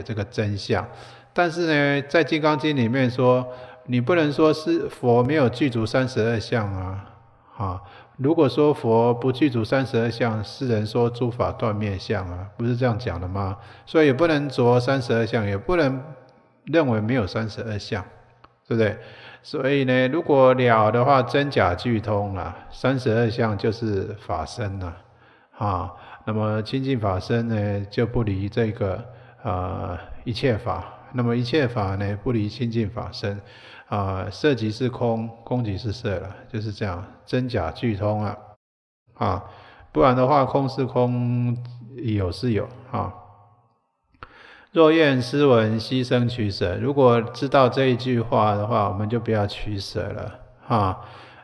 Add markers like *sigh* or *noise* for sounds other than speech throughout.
有这个真相，但是呢，在《金刚经》里面说，你不能说，是佛没有具足三十二相啊，啊，如果说佛不具足三十二相，世人说诸法断灭相啊，不是这样讲的吗？所以也不能着三十二相，也不能认为没有三十二相，对不对？所以呢，如果了的话，真假俱通了，三十二相就是法身了，啊，那么清净法身呢，就不离这个。啊，一切法，那么一切法呢不离清净法身，啊，色即是空，空即是色了，就是这样，真假俱通啊，啊，不然的话，空是空，有是有啊。若愿思文，牺牲取舍，如果知道这一句话的话，我们就不要取舍了啊。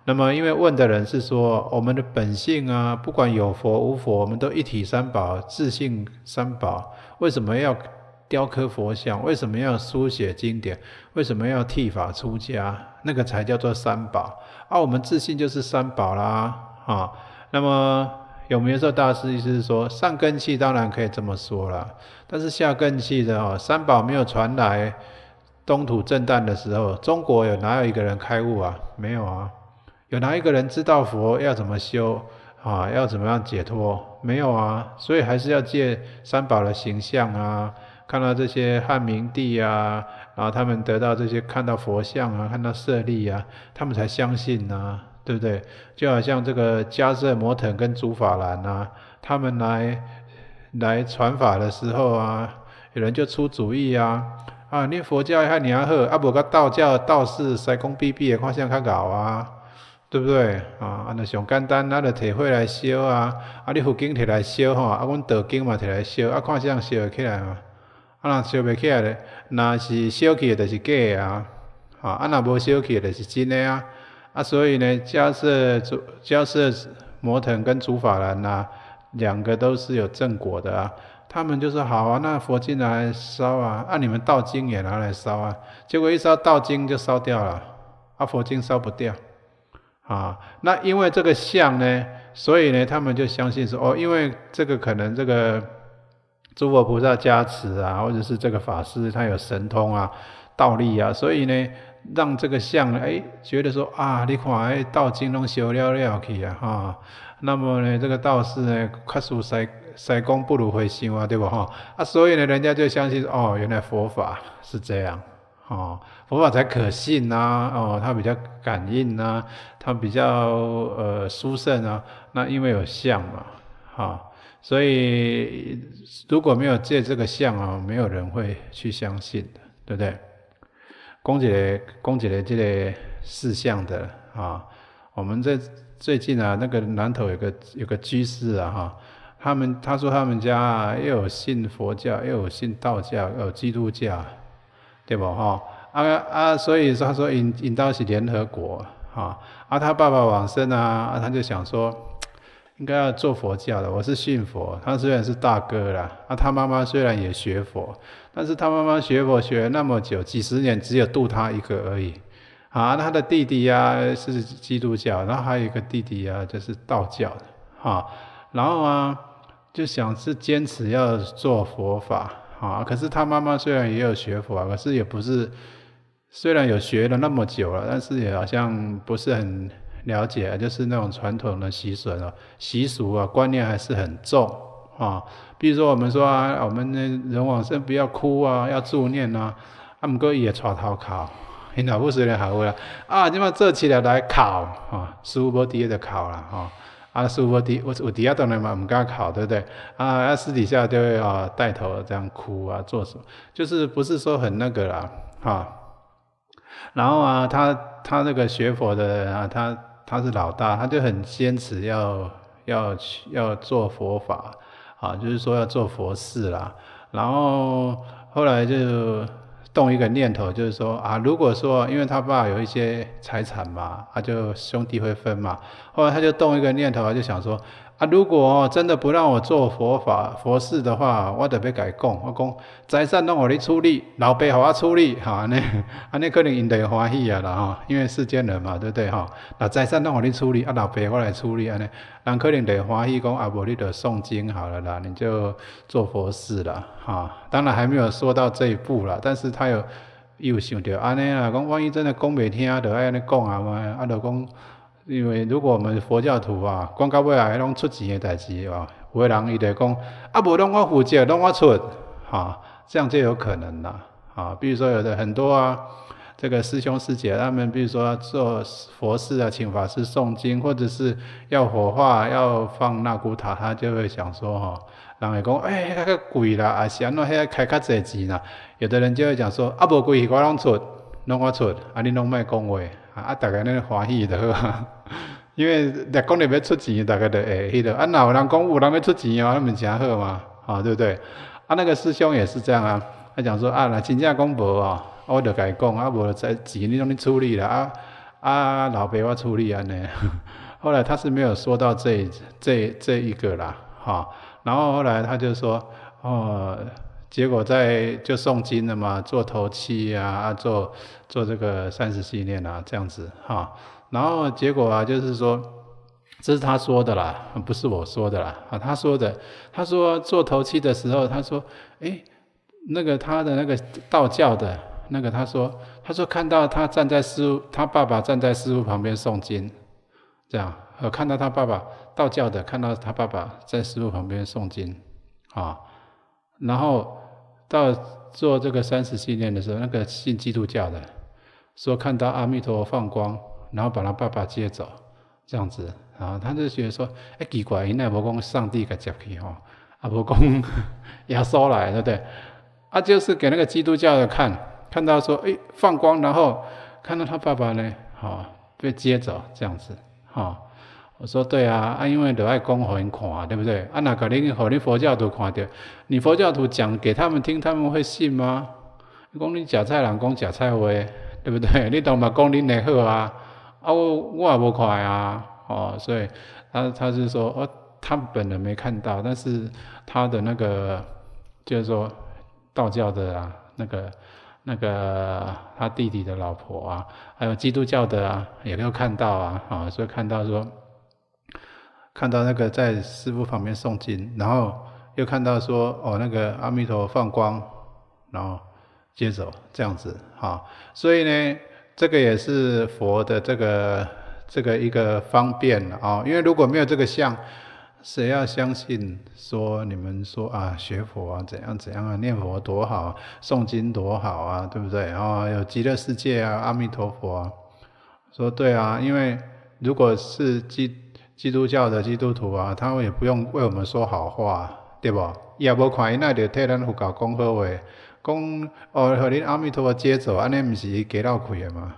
那么，因为问的人是说，我们的本性啊，不管有佛无佛，我们都一体三宝，自性三宝。为什么要雕刻佛像？为什么要书写经典？为什么要剃法出家？那个才叫做三宝。而我们自信就是三宝啦，啊，那么有没有说大师意思是说，上根器当然可以这么说了，但是下根器的啊，三宝没有传来东土震旦的时候，中国有哪有一个人开悟啊？没有啊，有哪一个人知道佛要怎么修？啊，要怎么样解脱？没有啊，所以还是要借三宝的形象啊，看到这些汉明帝啊，然后他们得到这些，看到佛像啊，看到舍利啊，他们才相信啊，对不对？就好像这个迦叶摩腾跟竺法兰啊，他们来来传法的时候啊，有人就出主意啊，啊，念佛教还你阿后，阿不个道教道士塞公逼逼也看相看搞啊。对不对啊？安那上简单，咱个摕火来烧啊！啊，你佛经摕来烧吼，啊，阮道经嘛摕来烧，啊，看怎烧会起来嘛！啊，那烧袂起来咧，那是烧起诶，著是假的啊！啊，那无烧起诶，著是真诶啊！啊，所以呢，假设主，假设摩腾跟竺法兰呐，两个都是有正果的啊，他们就说好啊，那佛经来烧啊！啊，你们道经也拿来烧啊！结果一烧道经就烧掉了，啊，佛经烧不掉。啊，那因为这个像呢，所以呢，他们就相信说，哦，因为这个可能这个诸佛菩萨加持啊，或者是这个法师他有神通啊，道力啊，所以呢，让这个像哎，觉得说啊，你看哎，道经龙修了了去啊，哈，那么呢，这个道士呢，快速塞塞功不如回修啊，对不哈？啊，所以呢，人家就相信哦，原来佛法是这样。哦，佛法才可信呐！哦，它比较感应呐，它比较呃殊胜啊。那因为有相嘛，哈，所以如果没有借这个相啊，没有人会去相信的，对不对？供起来、供起的这类事项的啊。我们在最近啊，那个南头有个有个居士啊，哈，他们他说他们家又有信佛教，又有信道教，有基督教。对不哈？啊啊，所以说他说引引导是联合国哈。啊，他爸爸往生啊，他就想说，应该要做佛教的。我是信佛，他虽然是大哥了，啊，他妈妈虽然也学佛，但是他妈妈学佛学了那么久，几十年，只有度他一个而已。啊，他的弟弟呀是基督教，然后还有一个弟弟呀就是道教的哈。然后啊，就想是坚持要做佛法。啊！可是他妈妈虽然也有学佛啊，可是也不是，虽然有学了那么久了，但是也好像不是很了解，就是那种传统的习俗啊、习俗啊、观念还是很重啊。比如说我们说啊，我们的人往生不要哭啊，要助念啊，阿姆哥也抓头考，因老不死来考的啊，你们这起来来考啊，十五波第一的考了啊。啊，师父，我我我迪亚懂了嘛，我们刚考，对不对？啊，私底下就要带头这样哭啊，做什么？就是不是说很那个啦，哈。然后啊，他他那个学佛的人啊，他他是老大，他就很坚持要要去要做佛法，啊，就是说要做佛事啦。然后后来就。动一个念头，就是说啊，如果说因为他爸有一些财产嘛，他就兄弟会分嘛。后来他就动一个念头，就想说。啊，如果真的不让我做佛法佛事的话，我得别改讲，我讲财产让我嚟出力，老爸好我出力 *laughs* 哈。那啊那可能因得欢喜啊啦哈，因为世间人嘛，对不对哈？那财产让我嚟出力，啊老爸我来出力安尼，人可能得欢喜讲啊，无你得诵经好了啦，你就做佛事了哈。当然还没有说到这一步了，但是他有又想着安尼啦，讲万一真的讲袂听，就安尼讲啊嘛，阿老讲。因为如果我们佛教徒啊，讲到尾啊，拢种出钱的代志有诶人伊得讲，啊无拢我负责，拢我出，哈，这样就有可能啦，啊，比如说有的很多啊，这个师兄师姐他们，比如说做佛事啊，请法师诵经，或者是要火化要放那古塔，他就会想说，哈，人会讲，哎，个贵啦，啊，是安怎遐开卡侪钱啦，有的人就会讲说，啊，无贵我拢出，拢我出，啊，你拢卖讲话。啊，大家那个欢喜就好，*laughs* 因为大讲你要出钱，大家就会迄个啊，若有人讲有人要出钱哦，那物件好嘛，啊，对不对？啊，那个师兄也是这样啊，他讲说啊，那真正讲无哦，我就伊讲啊，无在钱女拢里处理了啊啊，老爸我处理啊呢。*laughs* 后来他是没有说到这这这一个啦，哈，然后后来他就说，哦。结果在就诵经了嘛，做头七啊啊，做做这个三十系念啊，这样子哈。然后结果啊，就是说，这是他说的啦，不是我说的啦啊，他说的。他说做头七的时候，他说，哎，那个他的那个道教的那个，他说，他说看到他站在师傅，他爸爸站在师傅旁边诵经，这样，呃，看到他爸爸道教的，看到他爸爸在师傅旁边诵经啊，然后。到做这个三十训练的时候，那个信基督教的说看到阿弥陀佛放光，然后把他爸爸接走，这样子，然后他就觉得说，哎奇怪，应该无讲上帝给接去吼，阿无讲耶稣来，对不对？啊，就是给那个基督教的看，看到说，哎放光，然后看到他爸爸呢，哦、被接走，这样子，哈。我说对啊，啊，因为你要讲给人看对不对？啊，那个你，你佛教徒看到，你佛教徒讲给他们听，他们会信吗？讲你假菜人讲假菜话，对不对？你懂嘛讲恁内好啊？啊，我我也无看啊，哦，所以他他是说，哦，他本人没看到，但是他的那个就是说道教的啊，那个那个他弟弟的老婆啊，还有基督教的啊，也没有看到啊？啊，所以看到说。看到那个在师傅旁边诵经，然后又看到说哦，那个阿弥陀放光，然后接走这样子啊，所以呢，这个也是佛的这个这个一个方便啊，因为如果没有这个相，谁要相信说你们说啊，学佛啊，怎样怎样啊，念佛多好，诵经多好啊，对不对啊？有极乐世界啊，阿弥陀佛啊，说对啊，因为如果是基。基督教的基督徒啊，他们也不用为我们说好话，对不？也无看那就替咱佛教讲好话，讲哦，让阿弥陀佛接走，阿弥陀是给到苦缘嘛，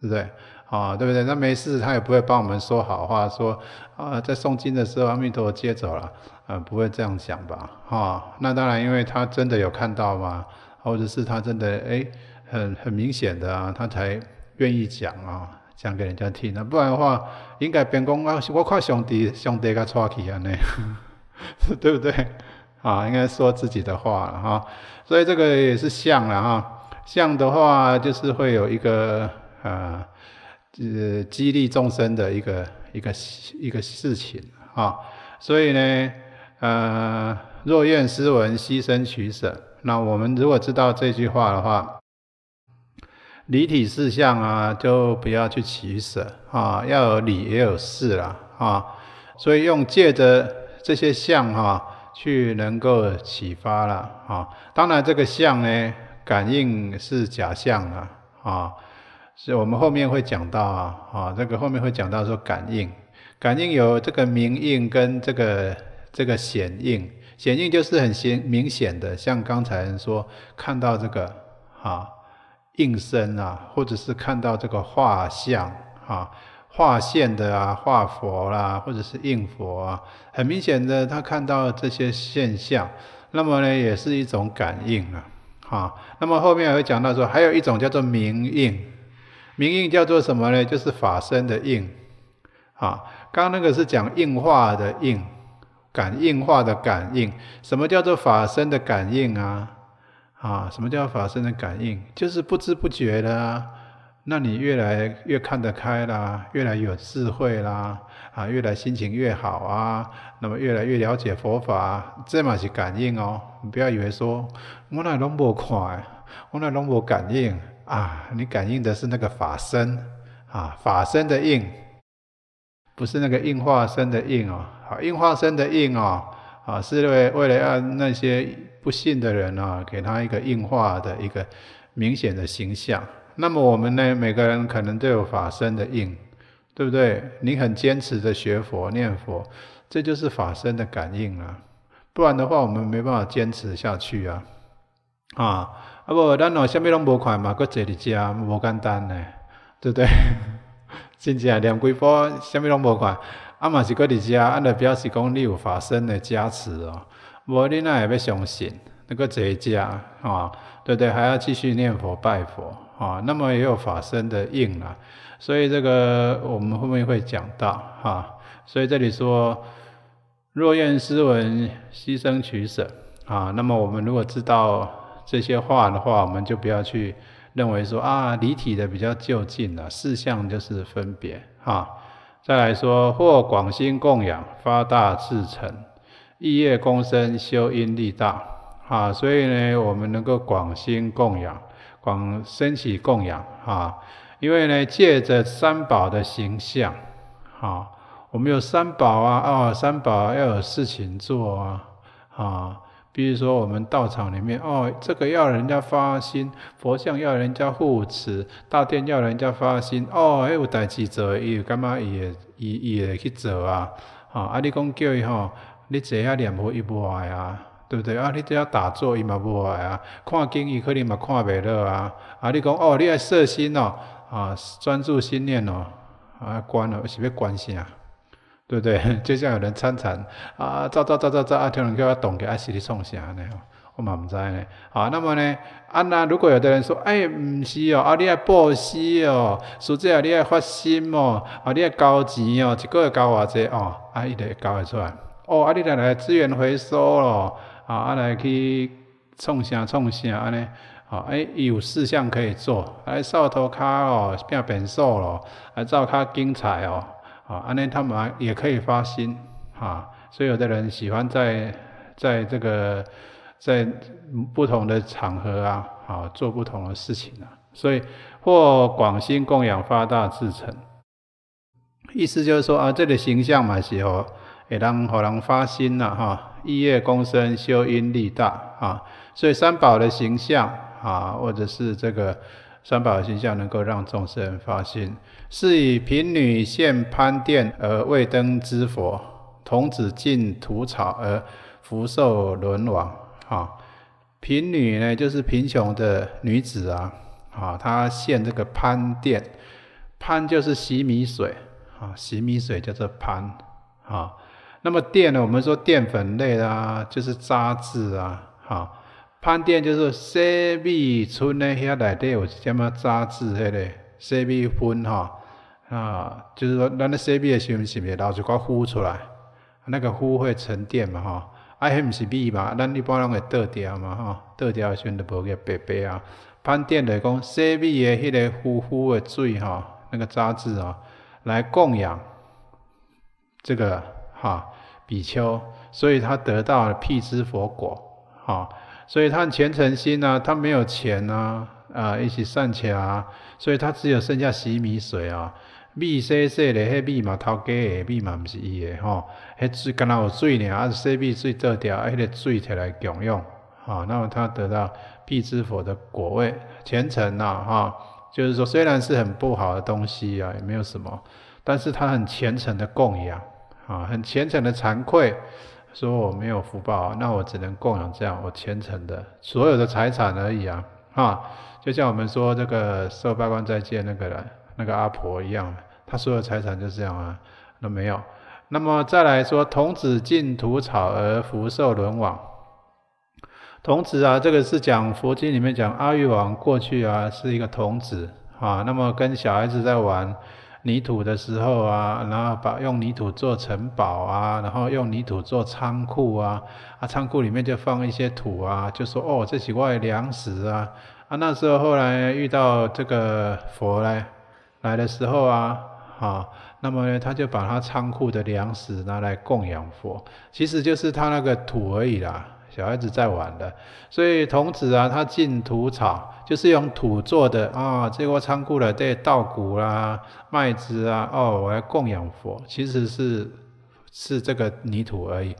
对不对？啊，对不对？那没事，他也不会帮我们说好话，说啊，在诵经的时候阿弥陀佛接走了，啊，不会这样想吧？哈，那当然，因为他真的有看到嘛，或者是他真的哎，很很明显的，啊，他才愿意讲啊。讲给人家听，的，不然的话，应该别讲啊！我看上帝，上帝给抓起安呢，*laughs* 对不对？啊，应该说自己的话了哈。所以这个也是像了哈。像的话就是会有一个呃，激励众生的一个一个一个事情啊。所以呢，呃，若愿斯文牺牲取舍，那我们如果知道这句话的话。离体事相啊，就不要去取舍啊，要有理也有事了啊，所以用借着这些相哈，去能够启发了啊。当然这个相呢，感应是假象了啊，是我们后面会讲到啊啊，这个后面会讲到说感应，感应有这个明印跟这个这个显应，显应就是很显明显的，像刚才说看到这个啊。应身啊，或者是看到这个画像啊，画线的啊，画佛啦，或者是应佛啊，很明显的，他看到这些现象，那么呢，也是一种感应啊。哈。那么后面会讲到说，还有一种叫做明应，明应叫做什么呢？就是法身的应，啊，刚那个是讲应化的应，感应化的感应，什么叫做法身的感应啊？啊，什么叫法身的感应？就是不知不觉的，啊，那你越来越看得开啦，越来越有智慧啦，啊，越来心情越好啊，那么越来越了解佛法，这嘛是感应哦。你不要以为说，我那龙婆看我那龙婆感应啊，你感应的是那个法身啊，法身的应，不是那个应化身的应哦，好，应化身的应哦，啊，是为为了让那些。不信的人啊，给他一个硬化的一个明显的形象。那么我们呢，每个人可能都有法身的印，对不对？你很坚持的学佛念佛，这就是法身的感应啊。不然的话，我们没办法坚持下去啊。啊，啊不，咱哦，什么拢无款嘛，佫坐伫家，无简单呢，对不对？甚至啊，连规波，什么拢无款，阿嘛是佫伫家，按的表示讲，有法身的加持哦。我你那也要相信那个在家啊，对不对？还要继续念佛拜佛啊。那么也有法身的应啊，所以这个我们后面会讲到哈。所以这里说，若愿斯文牺牲取舍啊。那么我们如果知道这些话的话，我们就不要去认为说啊，离体的比较就近了。四相就是分别哈。再来说，或广心供养发大至诚，一业功深修因力大，啊，所以呢，我们能够广心供养，广身体供养，啊，因为呢，借着三宝的形象，啊，我们有三宝啊，啊，三宝要有事情做啊，啊，比如说我们道场里面，哦，这个要人家发心，佛像要人家护持，大殿要人家发心，哦，哎，有代志做，伊干嘛伊也伊也去做啊，啊，阿力公叫伊吼。你坐遐念佛无爱啊，对不对啊？你只要打坐嘛无爱啊，看经伊可能嘛看袂落啊。啊，你讲哦，你爱摄心哦，啊专注心念哦，啊管哦，是要管啥？对不对？*laughs* 就像有人参禅啊，走走走走走，啊，听人家动个啊，是你创啥呢？我嘛毋知呢。啊，那么呢？啊，那如果有的人说，哎，毋是哦，啊，你爱布施哦，实际啊，你爱发心哦，啊，你爱交钱哦，一个月交偌济哦，啊，一会交会出来。哦，阿你来来资源回收咯，啊，阿来去创啥创啥安呢？好，哎，有四项可以做，来扫头骹哦变本数咯，啊，照卡精彩哦，啊，安呢他们也可以发心哈，所以有的人喜欢在在这个在不同的场合啊，好做不同的事情啊，所以获广兴供养发大智成，意思就是说啊，这个形象嘛是哦。也当好人发心呐哈，一夜功深修因利大啊，所以三宝的形象啊，或者是这个三宝的形象能够让众生发心。是以贫女献潘垫而未登之佛，童子进屠草而福寿沦亡啊。贫女呢，就是贫穷的女子啊，啊，她献这个潘垫，潘就是洗米水啊，洗米水叫做潘啊。那么淀呢？我们说淀粉类啦，就是渣滓啊。好，潘淀就是说米村的那内来，有一点么渣滓迄个 C、米粉哈啊，就是说，咱的 C、米的时阵是毋是，老是块呼出来，那个呼会沉淀嘛哈，啊，迄毋是米嘛，咱一般人会倒掉嘛哈，倒掉的时阵就无个白白啊。潘店来讲洗米的迄个呼呼的水哈，那个渣滓啊，来供养这个哈。比丘，所以他得到了辟支佛果，哈，所以他虔诚心呢，他没有钱呢，啊，一起善钱啊，所以他只有剩下洗米水啊，米细细的，嘿，米嘛偷鸡，米嘛不是伊的，吼，嘿，水干哪有水呢？按说，密水多点，哎，水才来供养，哈，那么他得到辟支佛的果位，虔诚呐，哈，就是说虽然是很不好的东西啊，也没有什么，但是他很虔诚的供养。啊，很虔诚的惭愧，说我没有福报，那我只能供养这样，我虔诚的所有的财产而已啊，啊，就像我们说这个受八关斋戒那个人那个阿婆一样，她所有财产就是这样啊，那没有。那么再来说童子净土草儿福寿轮往，童子啊，这个是讲佛经里面讲阿育王过去啊是一个童子啊，那么跟小孩子在玩。泥土的时候啊，然后把用泥土做城堡啊，然后用泥土做仓库啊，啊仓库里面就放一些土啊，就说哦这几块粮食啊，啊那时候后来遇到这个佛嘞来的时候啊，好，那么呢他就把他仓库的粮食拿来供养佛，其实就是他那个土而已啦，小孩子在玩的，所以童子啊他进土场。就是用土做的啊，这个仓库的这稻谷啦、麦子啊，哦，我要供养佛，其实是是这个泥土而已。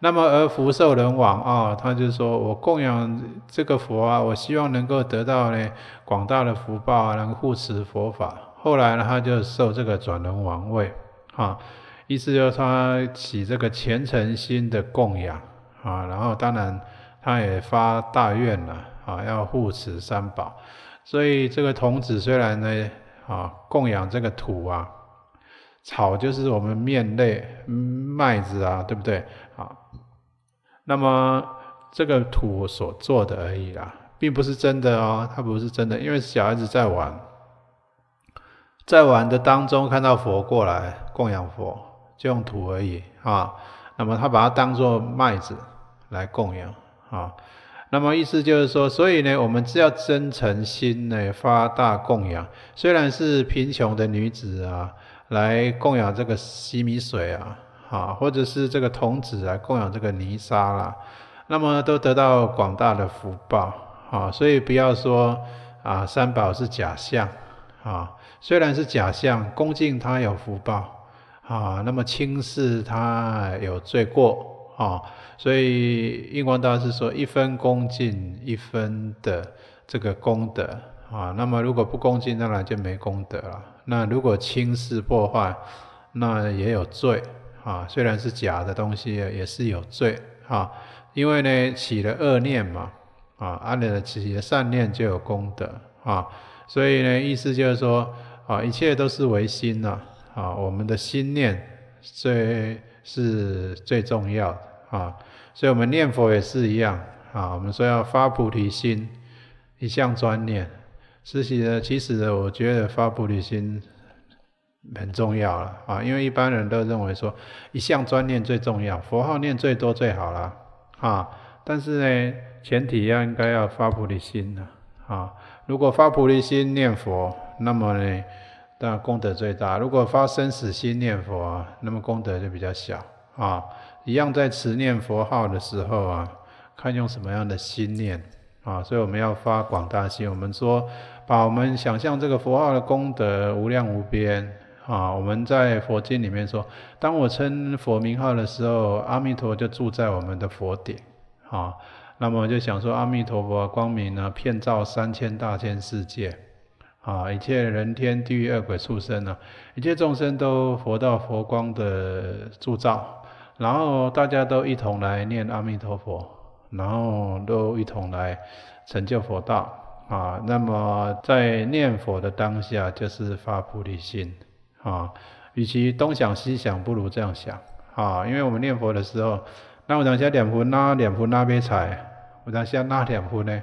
那么而福寿人王啊，他就说我供养这个佛啊，我希望能够得到呢广大的福报啊，能护持佛法。后来呢，他就受这个转轮王位，哈，意思就是他起这个虔诚心的供养啊，然后当然他也发大愿了。啊，要护持三宝，所以这个童子虽然呢，啊，供养这个土啊，草就是我们面类麦子啊，对不对？啊，那么这个土所做的而已啦，并不是真的哦，它不是真的，因为小孩子在玩，在玩的当中看到佛过来供养佛，就用土而已啊。那么他把它当做麦子来供养啊。那么意思就是说，所以呢，我们只要真诚心呢，发大供养，虽然是贫穷的女子啊，来供养这个洗米水啊，啊，或者是这个童子啊，供养这个泥沙啦，那么都得到广大的福报啊。所以不要说啊，三宝是假象啊，虽然是假象，恭敬他有福报啊，那么轻视他有罪过。啊，所以印光大师说，一分恭敬一分的这个功德啊，那么如果不恭敬，当然就没功德了。那如果轻视破坏，那也有罪啊。虽然是假的东西，也是有罪啊。因为呢，起了恶念嘛，啊，安人呢起了善念就有功德啊。所以呢，意思就是说，啊，一切都是唯心呐，啊，我们的心念，所以。是最重要的啊，所以，我们念佛也是一样啊。我们说要发菩提心，一项专念。实习呢，其实我觉得发菩提心很重要了啊，因为一般人都认为说，一项专念最重要，佛号念最多最好了啊。但是呢，前提要应该要发菩提心了啊。如果发菩提心念佛，那么呢？但功德最大。如果发生死心念佛，那么功德就比较小啊。一样在持念佛号的时候啊，看用什么样的心念啊。所以我们要发广大心。我们说，把我们想象这个佛号的功德无量无边啊。我们在佛经里面说，当我称佛名号的时候，阿弥陀就住在我们的佛顶啊。那么就想说，阿弥陀佛光明呢，遍照三千大千世界。啊，一切人天地狱恶鬼畜生啊，一切众生都佛道佛光的铸造，然后大家都一同来念阿弥陀佛，然后都一同来成就佛道啊。那么在念佛的当下，就是发菩提心啊。与其东想西想，不如这样想啊。因为我们念佛的时候，那我当下两分那两分那边采，我当下那两分呢。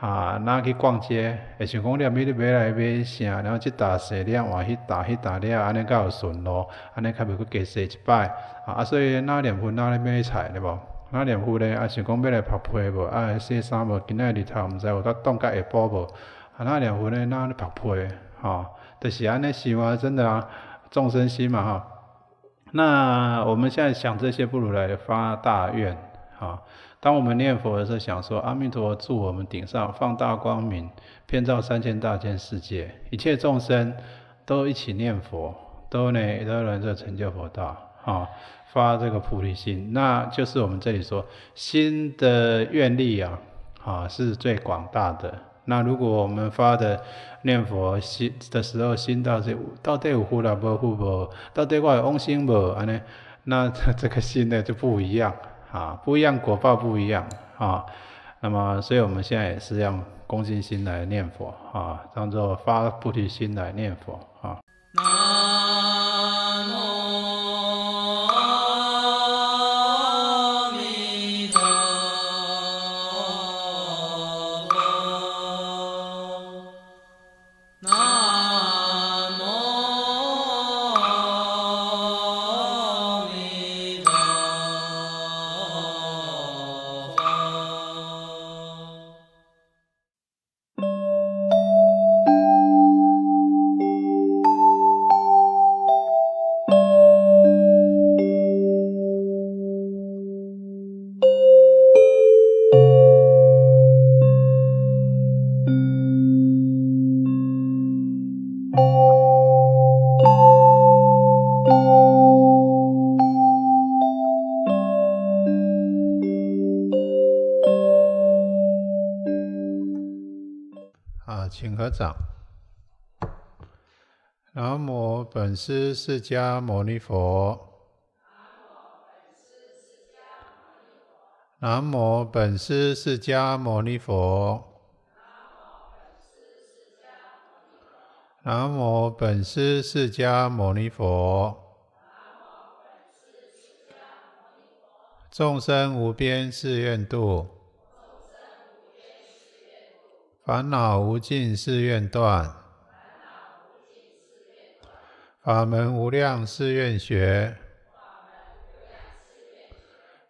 啊，哪去逛街？会想讲你阿咪，你买来买啥？然后即搭西，了啊换迄搭，迄搭了，安尼有顺路，安尼较袂佫加洗一摆。啊，所以哪两分，哪咧买菜，对无？哪两分咧，啊想讲买来拍被无？啊洗衫无？今仔日头毋知有得冻甲会破无？啊，哪两副咧，哪咧拍被？吼，就是安尼想啊，真的啊，众生心嘛吼，那我们现在想这些，不如来发大愿，吼。当我们念佛的时候，想说阿弥陀祝我们顶上放大光明，遍照三千大千世界，一切众生都一起念佛，都能都能成就佛道啊！发这个菩提心，那就是我们这里说心的愿力啊，啊是最广大的。那如果我们发的念佛心的时候，心到这到第五福法不福不，到第五往生不安呢，那这个心呢就不一样。啊，不一样，果报不一样啊。那么，所以我们现在也是用恭敬心来念佛啊，当做发菩提心来念佛啊。本师释迦牟尼佛。南无本师释迦牟尼佛。南无本师释迦牟尼佛。众生无边誓愿度。烦恼无尽誓愿断。法门无量誓愿学，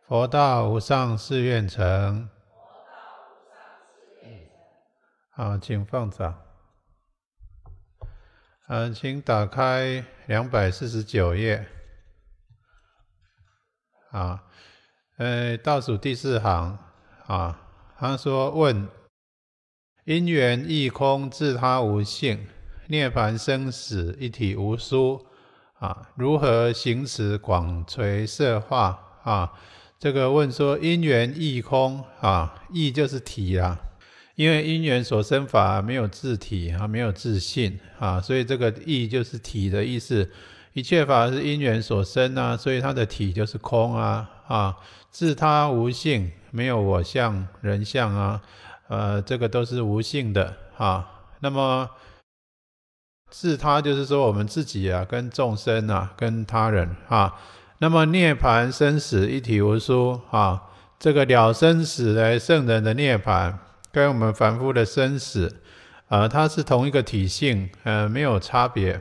佛道无上誓愿成。好，请放掌。嗯，请打开两百四十九页。啊，呃，倒数第四行啊，他说问：因缘异空，自他无性。涅槃生死一体无殊啊，如何行持广垂摄化啊？这个问说：因缘异空啊，异就是体啊，因为因缘所生法没有自体啊，没有自性啊，所以这个异就是体的意思。一切法是因缘所生啊，所以它的体就是空啊啊，自他无性，没有我相、人相啊，呃，这个都是无性的啊。那么。自他就是说，我们自己啊，跟众生啊，跟他人啊，那么涅盘生死一体无殊啊，这个了生死的圣人的涅盘，跟我们凡夫的生死啊，它是同一个体性，呃，没有差别，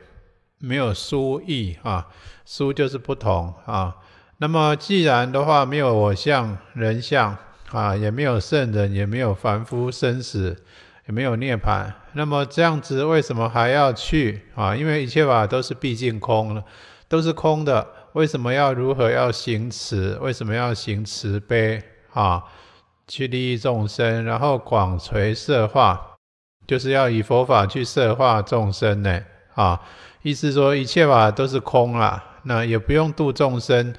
没有殊异啊，殊就是不同啊。那么既然的话，没有我相、人相啊，也没有圣人，也没有凡夫生死。没有涅槃，那么这样子为什么还要去啊？因为一切法都是毕竟空了，都是空的。为什么要如何要行慈？为什么要行慈悲啊？去利益众生，然后广垂摄化，就是要以佛法去摄化众生呢？啊，意思说一切法都是空啦，那也不用度众生，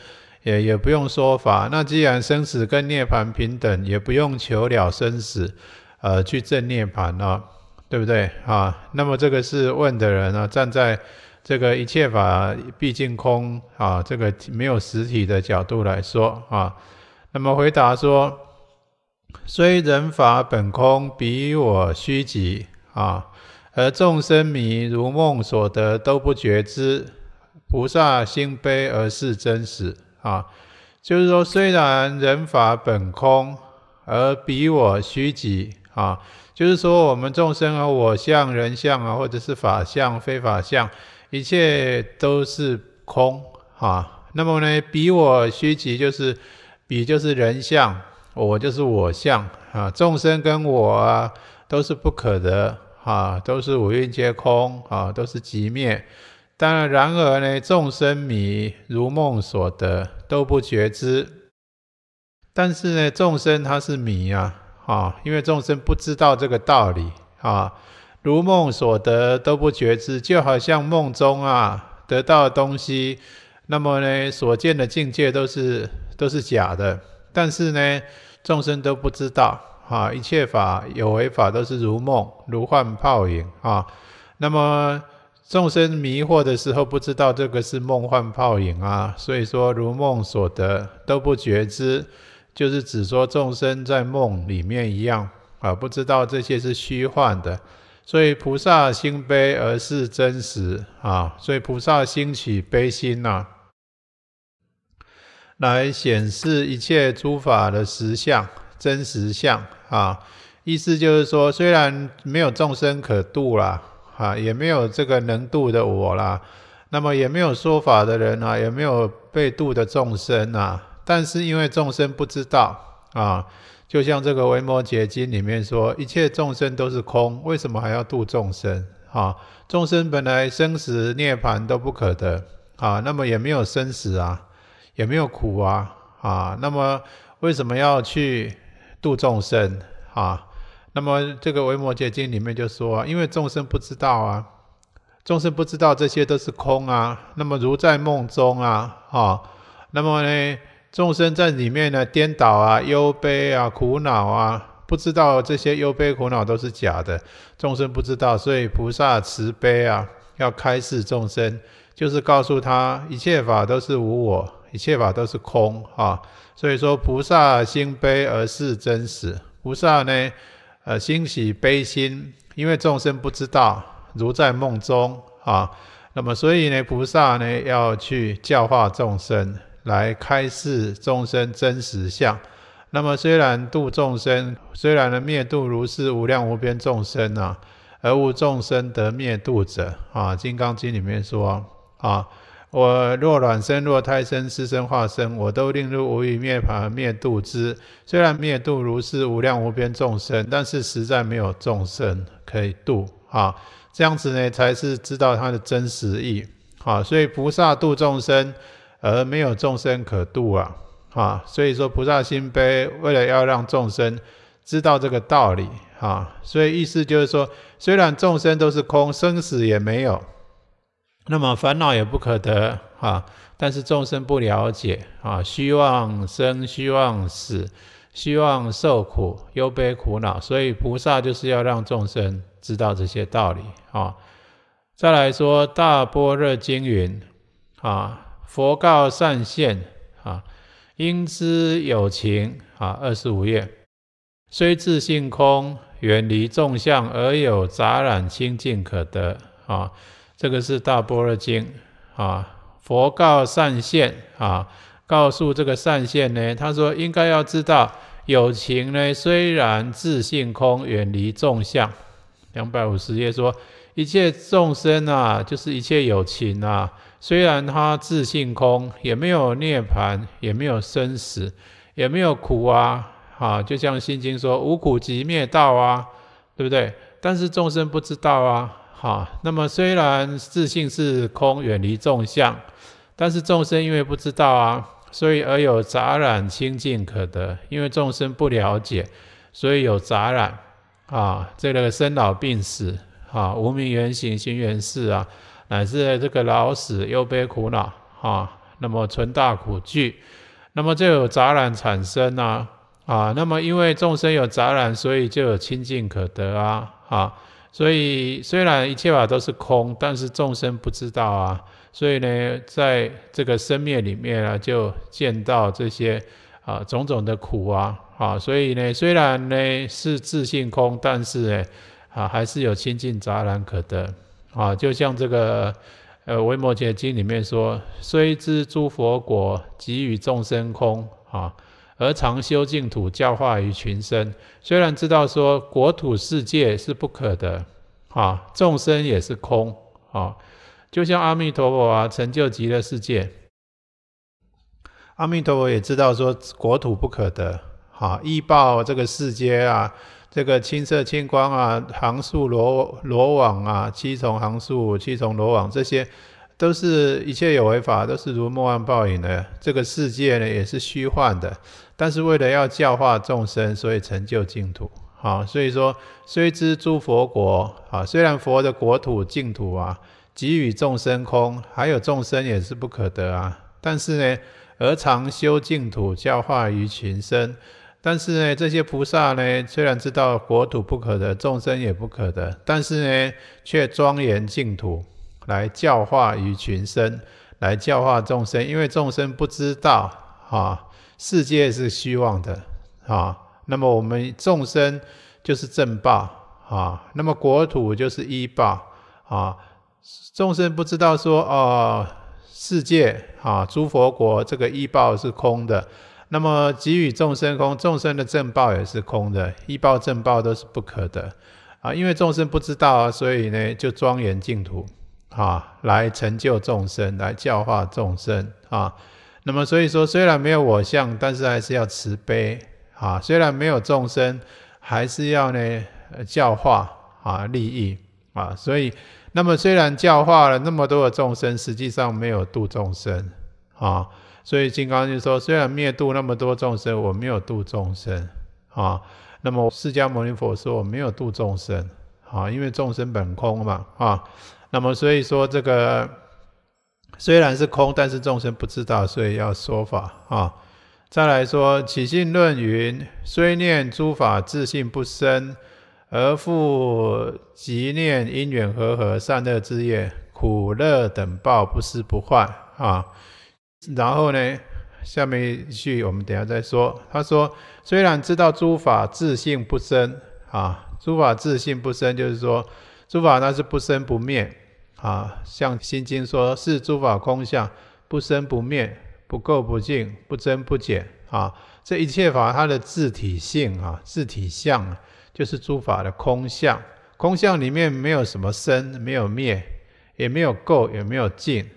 也也不用说法。那既然生死跟涅槃平等，也不用求了生死。呃，去正涅槃呢，对不对啊？那么这个是问的人呢，站在这个一切法毕竟空啊，这个没有实体的角度来说啊，那么回答说：虽人法本空，彼我虚极啊，而众生迷如梦所得，都不觉知。菩萨心悲而是真实啊，就是说，虽然人法本空，而彼我虚极。啊，就是说我们众生啊，我相、人相啊，或者是法相、非法相，一切都是空啊。那么呢，比我虚极，就是比就是人相，我就是我相啊。众生跟我啊，都是不可得啊，都是五蕴皆空啊，都是即灭。当然，然而呢，众生迷如梦所得，都不觉知。但是呢，众生他是迷啊。啊，因为众生不知道这个道理啊，如梦所得都不觉知，就好像梦中啊得到的东西，那么呢所见的境界都是都是假的，但是呢众生都不知道啊，一切法有为法都是如梦如幻泡影啊，那么众生迷惑的时候不知道这个是梦幻泡影啊，所以说如梦所得都不觉知。就是只说众生在梦里面一样啊，不知道这些是虚幻的，所以菩萨心悲而是真实啊，所以菩萨兴起悲心呐，来显示一切诸法的实相、真实相啊。意思就是说，虽然没有众生可度啦，啊，也没有这个能度的我啦，那么也没有说法的人啊，也没有被度的众生啊。但是因为众生不知道啊，就像这个《维摩诘经》里面说，一切众生都是空，为什么还要度众生啊？众生本来生死涅槃都不可得啊，那么也没有生死啊，也没有苦啊啊，那么为什么要去度众生啊？那么这个《维摩诘经》里面就说，因为众生不知道啊，众生不知道这些都是空啊，那么如在梦中啊啊，那么呢？众生在里面呢，颠倒啊，忧悲啊，苦恼啊，不知道这些忧悲苦恼都是假的，众生不知道，所以菩萨慈悲啊，要开示众生，就是告诉他一切法都是无我，一切法都是空啊。所以说菩萨心悲而是真实，菩萨呢，呃，欣喜悲心，因为众生不知道如在梦中啊，那么所以呢，菩萨呢要去教化众生。来开示众生真实相，那么虽然度众生，虽然呢灭度如是无量无边众生啊，而无众生得灭度者啊，《金刚经》里面说啊，我若卵生若胎生湿生化生，我都令入无余灭法灭度之。虽然灭度如是无量无边众生，但是实在没有众生可以度啊。这样子呢，才是知道它的真实意啊。所以菩萨度众生。而没有众生可度啊，啊，所以说菩萨心悲，为了要让众生知道这个道理，啊，所以意思就是说，虽然众生都是空，生死也没有，那么烦恼也不可得，啊，但是众生不了解，啊，希望生，希望死，希望受苦，忧悲苦恼，所以菩萨就是要让众生知道这些道理，啊，再来说大般若经云，啊。佛告善现啊，应知有情啊，二十五页，虽自性空，远离众相，而有杂染清净可得啊。这个是《大般若经》啊。佛告善现啊，告诉这个善现呢，他说应该要知道有情呢，虽然自性空，远离众相。两百五十页说，一切众生啊，就是一切有情啊。虽然他自性空，也没有涅槃，也没有生死，也没有苦啊，啊，就像《心经》说“无苦集灭道”啊，对不对？但是众生不知道啊，哈。那么虽然自性是空，远离众相，但是众生因为不知道啊，所以而有杂染清净可得。因为众生不了解，所以有杂染啊。这个生老病死啊，无明缘行，行缘识啊。乃至这个老死又悲苦恼啊，那么存大苦聚，那么就有杂染产生啊啊，那么因为众生有杂染，所以就有清净可得啊啊，所以虽然一切法都是空，但是众生不知道啊，所以呢，在这个生灭里面呢，就见到这些啊种种的苦啊啊，所以呢，虽然呢是自性空，但是呢啊，还是有清净杂染可得。啊，就像这个，呃，《维摩诘经》里面说：“虽知诸佛国，给予众生空啊，而常修净土，教化于群生。”虽然知道说国土世界是不可得啊，众生也是空啊，就像阿弥陀佛啊，成就极乐世界，阿弥陀佛也知道说国土不可得啊，依报这个世界啊。这个青色青光啊，行树罗罗网啊，七重行树，七重罗网，这些都是一切有为法，都是如梦幻泡影的。这个世界呢，也是虚幻的。但是为了要教化众生，所以成就净土。好，所以说虽知诸佛国啊，虽然佛的国土净土啊，给予众生空，还有众生也是不可得啊。但是呢，而常修净土，教化于群生。但是呢，这些菩萨呢，虽然知道国土不可得，众生也不可得，但是呢，却庄严净土，来教化于群生，来教化众生。因为众生不知道啊，世界是虚妄的啊。那么我们众生就是正报啊，那么国土就是依报啊。众生不知道说哦，世界啊，诸佛国这个依报是空的。那么给予众生空，众生的正报也是空的，一报正报都是不可得啊！因为众生不知道啊，所以呢，就庄严净土啊，来成就众生，来教化众生啊。那么所以说，虽然没有我相，但是还是要慈悲啊。虽然没有众生，还是要呢教化啊，利益啊。所以，那么虽然教化了那么多的众生，实际上没有度众生啊。所以金刚就说，虽然灭度那么多众生，我没有度众生啊。那么释迦牟尼佛说，我没有度众生啊，因为众生本空嘛啊。那么所以说，这个虽然是空，但是众生不知道，所以要说法啊。再来说，起信论云：虽念诸法自性不生，而复即念因缘合合善恶之业，苦乐等报不思不坏啊。然后呢，下面一句我们等下再说。他说，虽然知道诸法自性不生啊，诸法自性不生，就是说，诸法那是不生不灭啊。像心经说，是诸法空相，不生不灭，不垢不净，不增不减啊。这一切法它的自体性啊，自体相，就是诸法的空相。空相里面没有什么生，没有灭，也没有垢，也没有净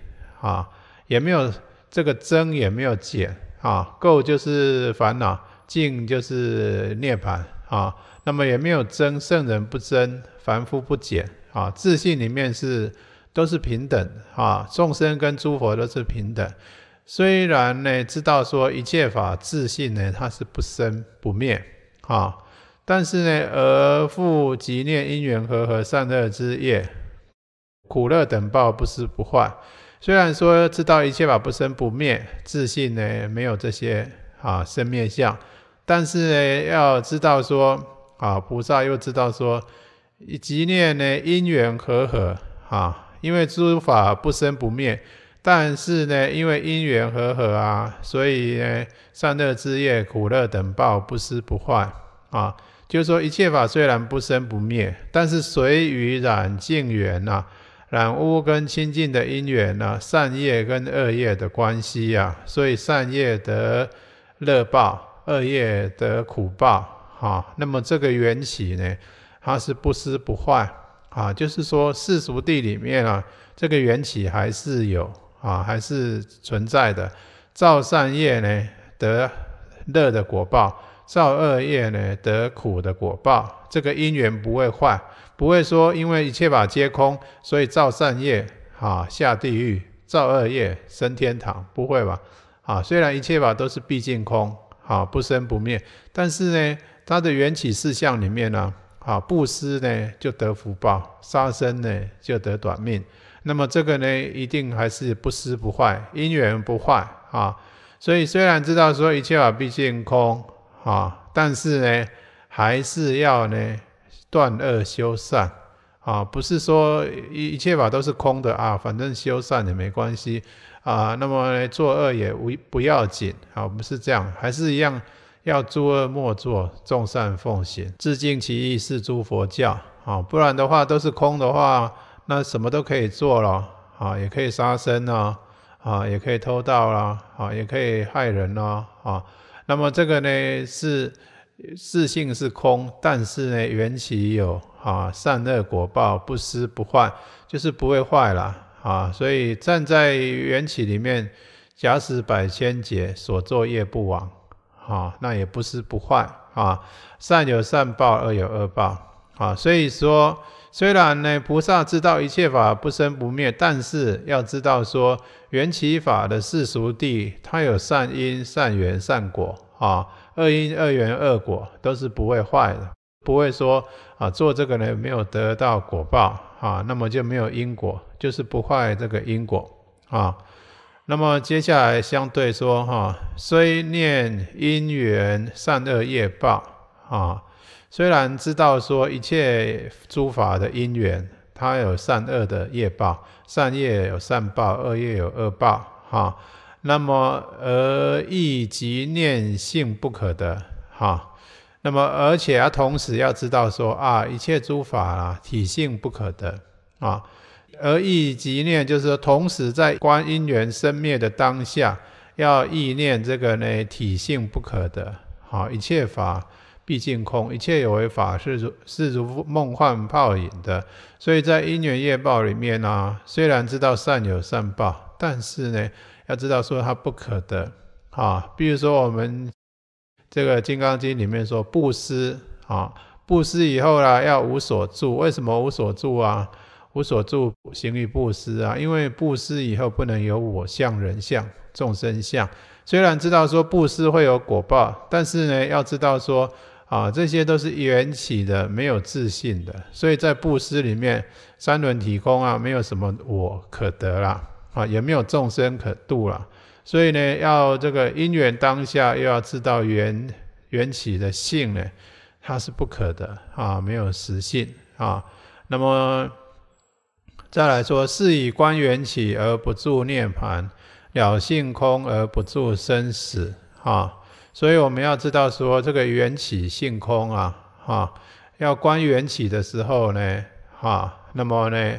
啊，也没有。这个增也没有减啊，垢就是烦恼，净就是涅槃啊。那么也没有增，圣人不增，凡夫不减啊。自信里面是都是平等啊，众生跟诸佛都是平等。虽然呢知道说一切法自信呢它是不生不灭啊，但是呢而复即念因缘和合善恶之业，苦乐等报不思不坏。虽然说知道一切法不生不灭，自信呢没有这些啊生灭相，但是呢要知道说啊菩萨又知道说，即念呢因缘和合啊，因为诸法不生不灭，但是呢因为因缘和合啊，所以呢善乐之业苦乐等报不思不患啊，就是说一切法虽然不生不灭，但是随与染净缘啊。染污跟清净的因缘呢，善业跟恶业的关系呀，所以善业得乐报，恶业得苦报。哈，那么这个缘起呢，它是不失不坏啊，就是说世俗地里面啊，这个缘起还是有啊，还是存在的。造善业呢得乐的果报，造恶业呢得苦的果报，这个因缘不会坏。不会说，因为一切法皆空，所以造善业，啊下地狱；造恶业升天堂，不会吧？啊，虽然一切法都是毕竟空，啊不生不灭，但是呢，它的缘起事相里面呢，啊布施呢就得福报，杀生呢就得短命。那么这个呢，一定还是不施不坏，因缘不坏啊。所以虽然知道说一切法毕竟空，啊，但是呢，还是要呢。断恶修善啊，不是说一一切法都是空的啊，反正修善也没关系啊，那么呢作恶也无不要紧啊，不是这样，还是一样要诸恶莫作，众善奉行，自尽其意，是诸佛教啊，不然的话都是空的话，那什么都可以做了啊，也可以杀生啊，啊，也可以偷盗啦，啊，也可以害人啦啊，那么这个呢是。自性是空，但是呢，缘起有啊，善恶果报不失不坏，就是不会坏了啊。所以站在缘起里面，假使百千劫所作业不亡啊，那也不生不坏啊。善有善报，恶有恶报啊。所以说，虽然呢，菩萨知道一切法不生不灭，但是要知道说缘起法的世俗地，它有善因、善缘、善果啊。二因、二缘、二果都是不会坏的，不会说啊，做这个呢没有得到果报啊，那么就没有因果，就是不坏这个因果啊。那么接下来相对说哈，虽念因缘善恶业报啊，虽然知道说一切诸法的因缘，它有善恶的业报，善业有善报，恶业有恶报哈。那么而意即念性不可得，哈。那么而且啊，同时要知道说啊，一切诸法啊，体性不可得啊。而意即念就是说，同时在观因缘生灭的当下，要意念这个呢，体性不可得。好，一切法毕竟空，一切有为法是如是如梦幻泡影的。所以在因缘业报里面呢，虽然知道善有善报，但是呢。要知道说它不可得啊，比如说我们这个《金刚经》里面说布施啊，布施以后啦要无所住，为什么无所住啊？无所住行于布施啊，因为布施以后不能有我相、人相、众生相。虽然知道说布施会有果报，但是呢，要知道说啊，这些都是缘起的，没有自信的。所以在布施里面，三轮体空啊，没有什么我可得了。啊，也没有众生可度了，所以呢，要这个因缘当下，又要知道缘缘起的性呢，它是不可的啊，没有实性啊。那么再来说，是以观缘起而不住涅盘，了性空而不住生死啊。所以我们要知道说，这个缘起性空啊，哈，要观缘起的时候呢，哈，那么呢，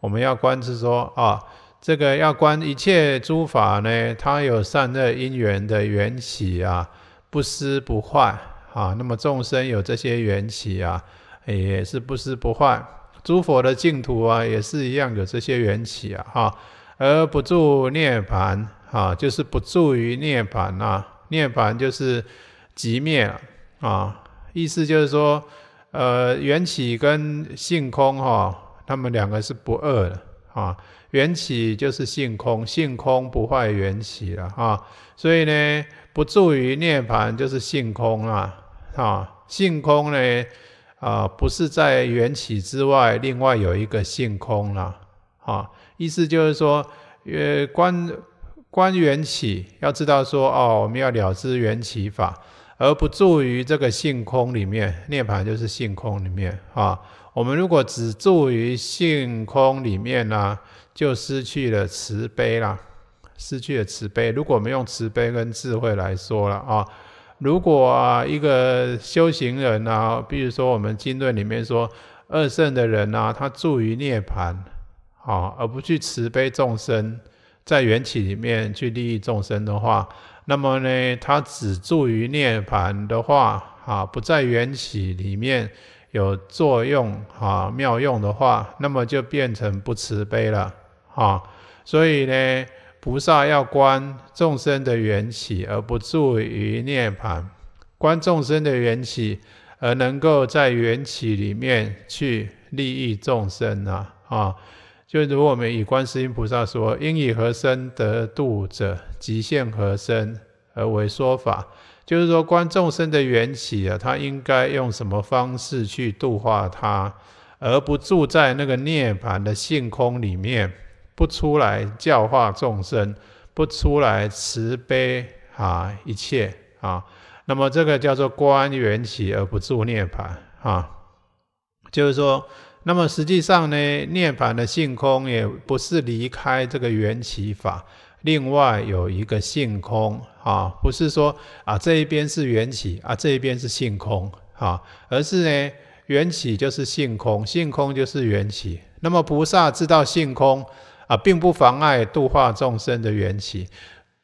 我们要观是说啊。这个要观一切诸法呢，它有善恶因缘的缘起啊，不失不坏啊。那么众生有这些缘起啊，也是不失不坏。诸佛的净土啊，也是一样有这些缘起啊，哈。而不住涅槃啊，就是不住于涅槃啊。涅槃就是极灭啊，意思就是说，呃，缘起跟性空哈，他们两个是不二的啊。缘起就是性空，性空不坏缘起了啊，所以呢，不助于涅盘就是性空了啊。性空呢，啊，不是在缘起之外，另外有一个性空了啊。意思就是说，呃，观观缘起，要知道说哦，我们要了知缘起法，而不助于这个性空里面，涅盘就是性空里面啊。我们如果只住于性空里面呢，就失去了慈悲啦，失去了慈悲，如果我们用慈悲跟智慧来说了啊，如果啊一个修行人呢，比如说我们经论里面说二圣的人呢，他住于涅盘，啊，而不去慈悲众生，在缘起里面去利益众生的话，那么呢，他只住于涅盘的话啊，不在缘起里面。有作用哈，妙用的话，那么就变成不慈悲了哈。所以呢，菩萨要观众生的缘起，而不助于涅槃；观众生的缘起，而能够在缘起里面去利益众生啊啊！就如我们以观世音菩萨说：“应以何身得度者，即现何身而为说法。”就是说，观众生的缘起啊，他应该用什么方式去度化他，而不住在那个涅槃的性空里面，不出来教化众生，不出来慈悲啊一切啊，那么这个叫做观缘起而不住涅槃啊。就是说，那么实际上呢，涅槃的性空也不是离开这个缘起法。另外有一个性空啊，不是说啊这一边是缘起啊这一边是性空啊，而是呢缘起就是性空，性空就是缘起。那么菩萨知道性空啊，并不妨碍度化众生的缘起。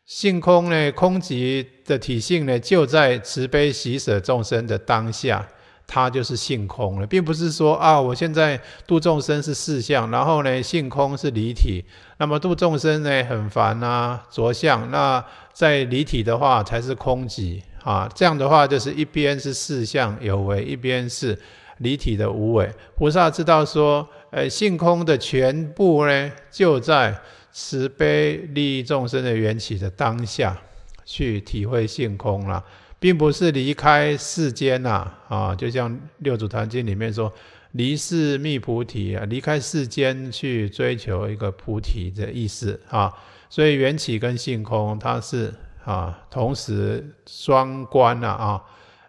性空呢，空寂的体性呢，就在慈悲喜舍众生的当下。它就是性空了，并不是说啊，我现在度众生是四相，然后呢，性空是离体。那么度众生呢，很烦啊，着相。那在离体的话，才是空寂啊。这样的话，就是一边是四相有为，一边是离体的无为。菩萨知道说，呃，性空的全部呢，就在慈悲利益众生的缘起的当下，去体会性空了。并不是离开世间呐，啊，就像《六祖坛经》里面说，离世觅菩提，啊，离开世间去追求一个菩提的意思啊。所以缘起跟性空，它是啊，同时双关了啊。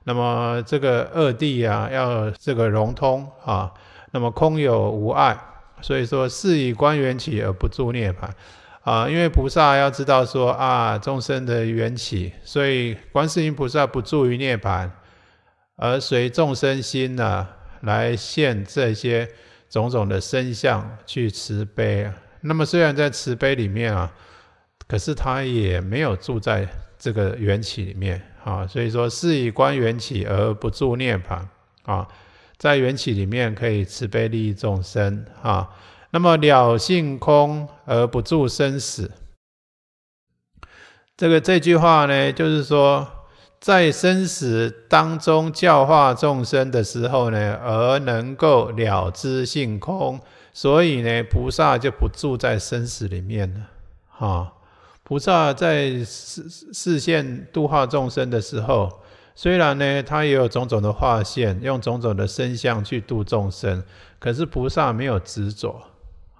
那么这个二谛啊，要这个融通啊。那么空有无碍，所以说是以观缘起而不著涅槃。啊，因为菩萨要知道说啊，众生的缘起，所以观世音菩萨不住于涅盘，而随众生心呢，来现这些种种的身相去慈悲。那么虽然在慈悲里面啊，可是他也没有住在这个缘起里面啊。所以说，是以观缘起而不住涅盘啊，在缘起里面可以慈悲利益众生啊。那么了性空而不住生死，这个这句话呢，就是说在生死当中教化众生的时候呢，而能够了知性空，所以呢，菩萨就不住在生死里面了。哈，菩萨在视视线度化众生的时候，虽然呢，他也有种种的化现，用种种的身相去度众生，可是菩萨没有执着。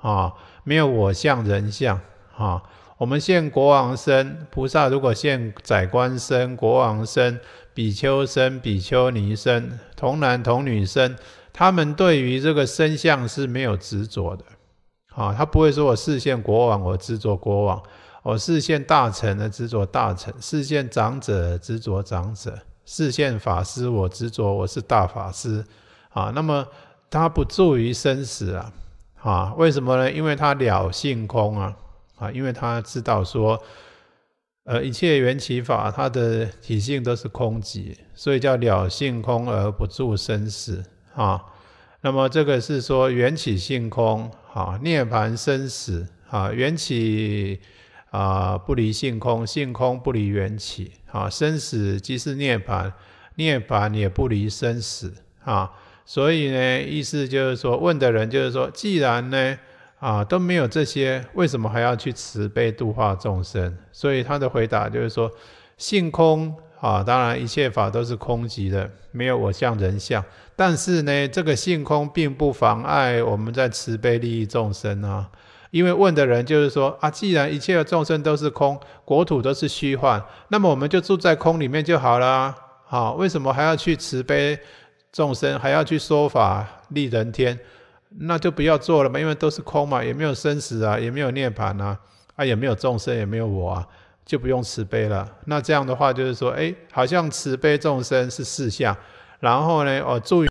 啊，没有我相、人相啊！我们现国王身，菩萨如果现宰官身、国王身、比丘身、比丘尼身、童男童女身，他们对于这个身相是没有执着的啊！他不会说我视现国王，我执着国王；我视现大臣的执着大臣，视现长者执着长者；视现法师我执着我是大法师啊！那么他不著于生死啊！啊，为什么呢？因为他了性空啊，啊，因为他知道说，呃，一切缘起法，它的体性都是空寂，所以叫了性空而不住生死啊。那么这个是说缘起性空啊，涅槃生死啊，缘起啊不离性空，性空不离缘起啊，生死即是涅槃，涅槃也不离生死啊。所以呢，意思就是说，问的人就是说，既然呢，啊，都没有这些，为什么还要去慈悲度化众生？所以他的回答就是说，性空啊，当然一切法都是空寂的，没有我相、人相。但是呢，这个性空并不妨碍我们在慈悲利益众生啊。因为问的人就是说，啊，既然一切的众生都是空，国土都是虚幻，那么我们就住在空里面就好了。好，为什么还要去慈悲？众生还要去说法利人天，那就不要做了嘛，因为都是空嘛，也没有生死啊，也没有涅槃啊，啊，也没有众生，也没有我啊，就不用慈悲了。那这样的话，就是说，哎，好像慈悲众生是四项，然后呢，哦，助于。